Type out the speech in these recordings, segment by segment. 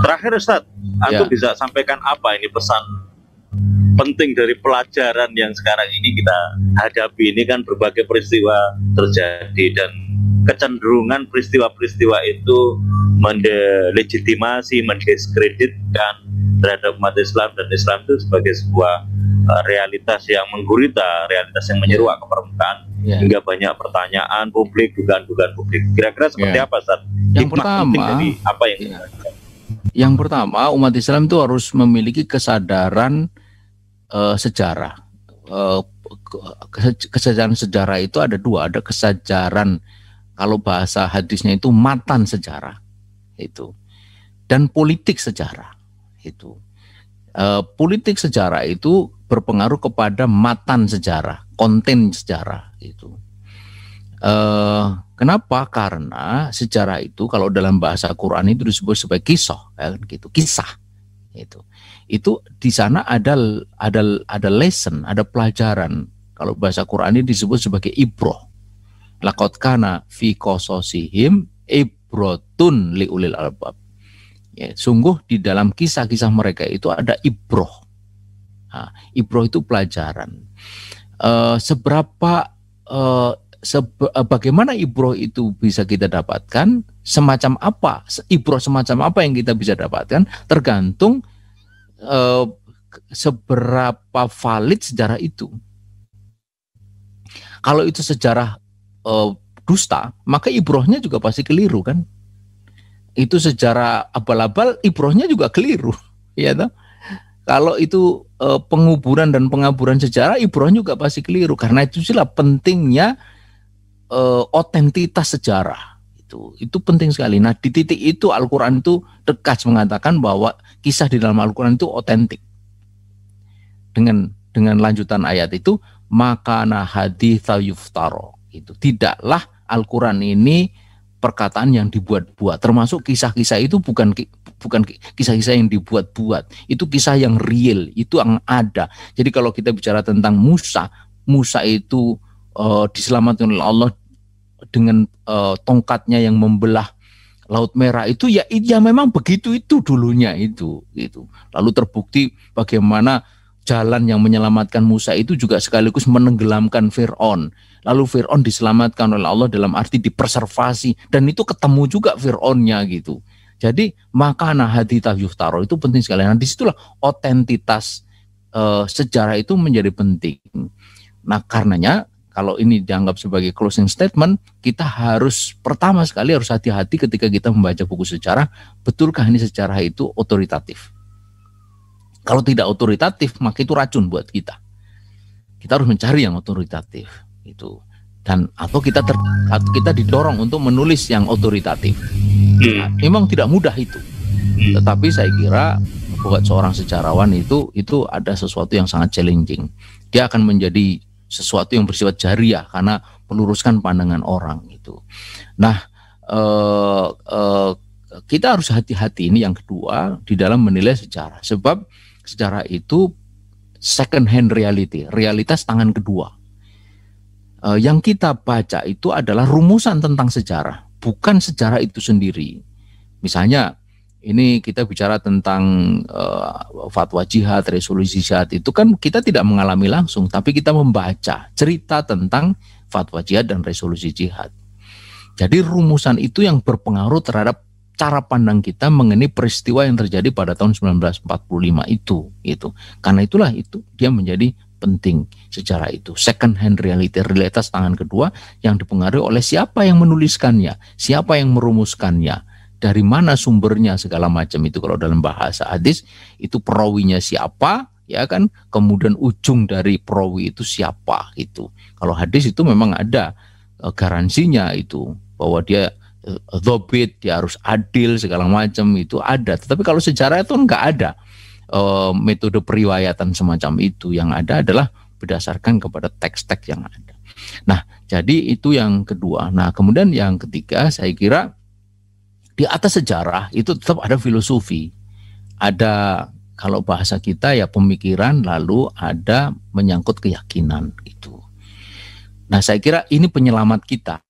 Terakhir Ustadz, aku ya. bisa sampaikan apa ini pesan penting dari pelajaran yang sekarang ini kita hadapi ini kan berbagai peristiwa terjadi dan kecenderungan peristiwa-peristiwa itu mendelegitimasi, mendiskreditkan terhadap umat Islam dan Islam itu sebagai sebuah eh, realitas yang menggurita, realitas yang menyeruak ya. ke permukaan yeah. hingga banyak pertanyaan publik, dugaan-dugaan publik. Kira-kira seperti yeah. apa Ustaz? Yang pertama, dari apa yang yeah. Yang pertama, umat Islam itu harus memiliki kesadaran uh, sejarah. Uh, eh, kesadaran sejarah itu ada dua, ada kesadaran kalau bahasa hadisnya itu matan sejarah itu dan politik sejarah itu. Uh, politik sejarah itu berpengaruh kepada matan sejarah, konten sejarah itu. Uh, Kenapa? Karena secara itu kalau dalam bahasa Quran itu disebut sebagai kisah, ya, kan? gitu, kisah. Itu. Itu di sana ada ada ada lesson, ada pelajaran. Kalau bahasa Quran ini disebut sebagai ibroh. Lakot kana fi qasasihim ibrotun liulil albab. Ya, sungguh di dalam kisah-kisah mereka itu ada ibroh. Nah, ibroh itu pelajaran. Uh, seberapa uh, Eh, bagaimana ibroh itu bisa kita dapatkan, semacam apa, ibroh semacam apa yang kita bisa dapatkan, tergantung eh, seberapa valid sejarah itu. Kalau itu sejarah eh, dusta, maka ibrohnya juga pasti keliru kan. Itu sejarah abal-abal, ibrohnya juga keliru, ya toh? Kalau itu penguburan dan pengaburan sejarah, ibrohnya juga pasti keliru karena itu sila pentingnya uh, otentitas sejarah itu itu penting sekali. Nah di titik itu Al-Quran itu dekat mengatakan bahwa kisah di dalam Al-Quran itu otentik. Dengan dengan lanjutan ayat itu maka nahadi yuftaro itu tidaklah Al-Quran ini perkataan yang dibuat-buat termasuk kisah-kisah itu bukan bukan kisah-kisah yang dibuat-buat itu kisah yang real itu yang ada jadi kalau kita bicara tentang Musa Musa itu uh, diselamatkan oleh Allah dengan uh, tongkatnya yang membelah Laut Merah itu ya ya memang begitu itu dulunya itu itu. Lalu terbukti bagaimana jalan yang menyelamatkan Musa itu juga sekaligus menenggelamkan Firaun. Lalu Firaun diselamatkan oleh Allah dalam arti diperservasi dan itu ketemu juga Firaunnya gitu. Jadi maka nahadi yuhtaro itu penting sekali. Nah disitulah otentitas uh, sejarah itu menjadi penting. Nah karenanya kalau ini dianggap sebagai closing statement, kita harus pertama sekali harus hati-hati ketika kita membaca buku sejarah, betulkah ini sejarah itu otoritatif? Kalau tidak otoritatif, maka itu racun buat kita. Kita harus mencari yang otoritatif itu dan atau kita ter, atau kita didorong untuk menulis yang otoritatif. Hmm. Nah, memang tidak mudah itu. Hmm. Tetapi saya kira buat seorang sejarawan itu itu ada sesuatu yang sangat challenging. Dia akan menjadi sesuatu yang bersifat jariah karena meluruskan pandangan orang itu. Nah, eh, eh, kita harus hati-hati ini yang kedua di dalam menilai sejarah sebab sejarah itu second hand reality, realitas tangan kedua. Eh, yang kita baca itu adalah rumusan tentang sejarah, bukan sejarah itu sendiri. Misalnya ini kita bicara tentang uh, fatwa jihad, resolusi jihad itu kan kita tidak mengalami langsung, tapi kita membaca cerita tentang fatwa jihad dan resolusi jihad. Jadi rumusan itu yang berpengaruh terhadap cara pandang kita mengenai peristiwa yang terjadi pada tahun 1945 itu, itu. Karena itulah itu dia menjadi penting secara itu. Second hand reality, realitas tangan kedua yang dipengaruhi oleh siapa yang menuliskannya, siapa yang merumuskannya dari mana sumbernya segala macam itu kalau dalam bahasa hadis itu perawinya siapa ya kan kemudian ujung dari perawi itu siapa gitu kalau hadis itu memang ada eh, garansinya itu bahwa dia eh, dobit dia harus adil segala macam itu ada tetapi kalau sejarah itu enggak ada e, metode periwayatan semacam itu yang ada adalah berdasarkan kepada teks-teks yang ada nah jadi itu yang kedua nah kemudian yang ketiga saya kira di atas sejarah itu tetap ada filosofi, ada kalau bahasa kita ya pemikiran lalu ada menyangkut keyakinan itu. Nah, saya kira ini penyelamat kita.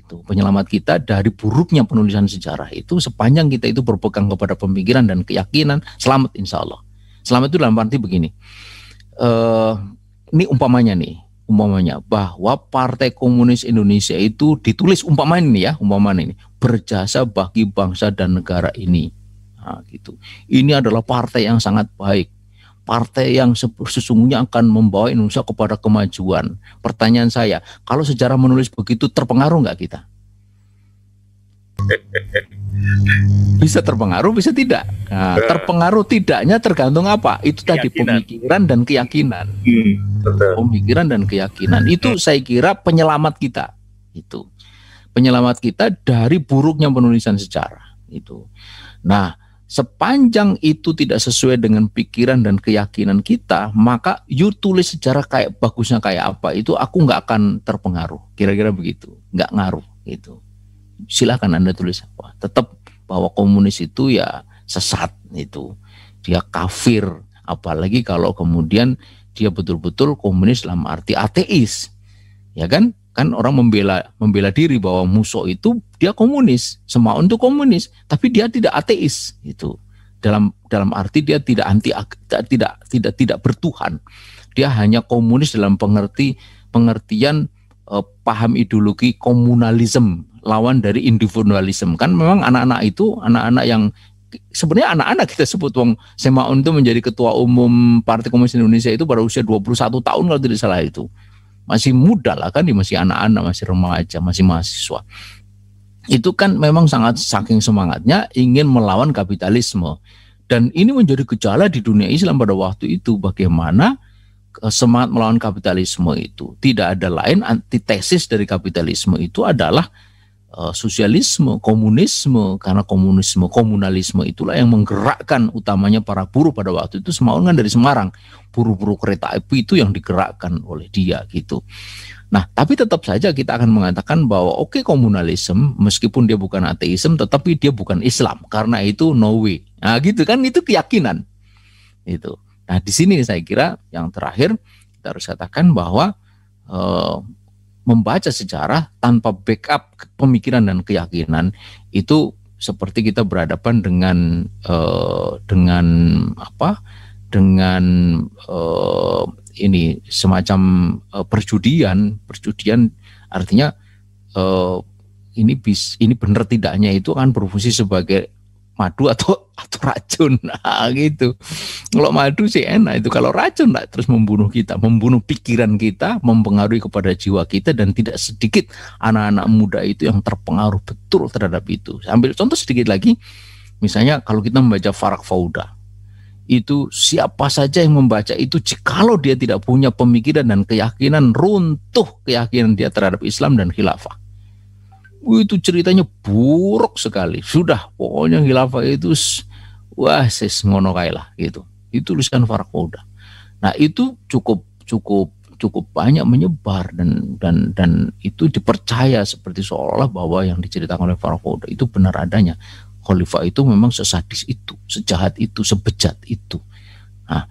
Itu penyelamat kita dari buruknya penulisan sejarah itu sepanjang kita itu berpegang kepada pemikiran dan keyakinan selamat insya Allah. Selamat itu dalam arti begini. Uh, ini umpamanya nih, umpamanya bahwa Partai Komunis Indonesia itu ditulis umpamanya ini ya, umpamanya ini berjasa bagi bangsa dan negara ini. Nah, gitu. Ini adalah partai yang sangat baik. Partai yang sesungguhnya akan membawa Indonesia kepada kemajuan. Pertanyaan saya, kalau sejarah menulis begitu terpengaruh nggak kita? Bisa terpengaruh, bisa tidak. Nah, terpengaruh tidaknya tergantung apa? Itu keyakinan. tadi pemikiran dan keyakinan. Hmm, Pemikiran dan keyakinan itu hmm. saya kira penyelamat kita. Itu penyelamat kita dari buruknya penulisan sejarah itu. Nah, sepanjang itu tidak sesuai dengan pikiran dan keyakinan kita, maka you tulis sejarah kayak bagusnya kayak apa itu aku nggak akan terpengaruh. Kira-kira begitu, nggak ngaruh itu. Silahkan anda tulis apa. Tetap bahwa komunis itu ya sesat itu, dia kafir. Apalagi kalau kemudian dia betul-betul komunis dalam arti ateis, ya kan? kan orang membela membela diri bahwa Muso itu dia komunis, semua untuk komunis, tapi dia tidak ateis itu. Dalam dalam arti dia tidak anti tidak tidak tidak bertuhan. Dia hanya komunis dalam pengerti pengertian eh, paham ideologi komunalisme lawan dari individualisme. Kan memang anak-anak itu anak-anak yang sebenarnya anak-anak kita sebut wong Semaun itu menjadi ketua umum Partai Komunis Indonesia itu pada usia 21 tahun kalau tidak salah itu masih muda lah kan, masih anak-anak, masih remaja, masih mahasiswa. Itu kan memang sangat saking semangatnya ingin melawan kapitalisme. Dan ini menjadi gejala di dunia Islam pada waktu itu bagaimana eh, semangat melawan kapitalisme itu. Tidak ada lain antitesis dari kapitalisme itu adalah Eh, sosialisme, komunisme karena komunisme, komunalisme itulah yang menggerakkan utamanya para buruh pada waktu itu Semaun kan dari Semarang. Buruh-buruh kereta api itu yang digerakkan oleh dia gitu. Nah, tapi tetap saja kita akan mengatakan bahwa oke okay, komunalisme meskipun dia bukan ateisme tetapi dia bukan Islam. Karena itu no way. Nah, gitu kan itu keyakinan. Itu. Nah, di sini saya kira yang terakhir kita harus katakan bahwa eh, membaca sejarah tanpa backup pemikiran dan keyakinan itu seperti kita berhadapan dengan uh, dengan apa dengan uh, ini semacam uh, perjudian perjudian artinya uh, ini bis ini benar tidaknya itu akan berfungsi sebagai madu atau atau racun ah, gitu kalau madu sih enak itu kalau racun lah terus membunuh kita membunuh pikiran kita mempengaruhi kepada jiwa kita dan tidak sedikit anak-anak muda itu yang terpengaruh betul terhadap itu ambil contoh sedikit lagi misalnya kalau kita membaca Farak Fauda itu siapa saja yang membaca itu kalau dia tidak punya pemikiran dan keyakinan runtuh keyakinan dia terhadap Islam dan khilafah itu ceritanya buruk sekali. Sudah pokoknya khilafah itu wah ses ngono kailah gitu. Itu tulisan Farakoda. Nah, itu cukup cukup cukup banyak menyebar dan dan dan itu dipercaya seperti seolah bahwa yang diceritakan oleh Farakoda itu benar adanya. Khalifah itu memang sesadis itu, sejahat itu, sebejat itu. Nah,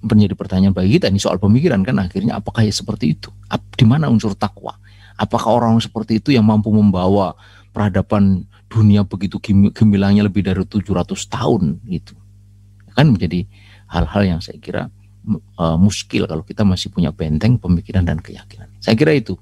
menjadi pertanyaan bagi kita ini soal pemikiran kan akhirnya apakah ya seperti itu? Di mana unsur takwa? Apakah orang seperti itu yang mampu membawa peradaban dunia begitu gemilangnya lebih dari 700 tahun itu Kan menjadi hal-hal yang saya kira uh, muskil kalau kita masih punya benteng pemikiran dan keyakinan. Saya kira itu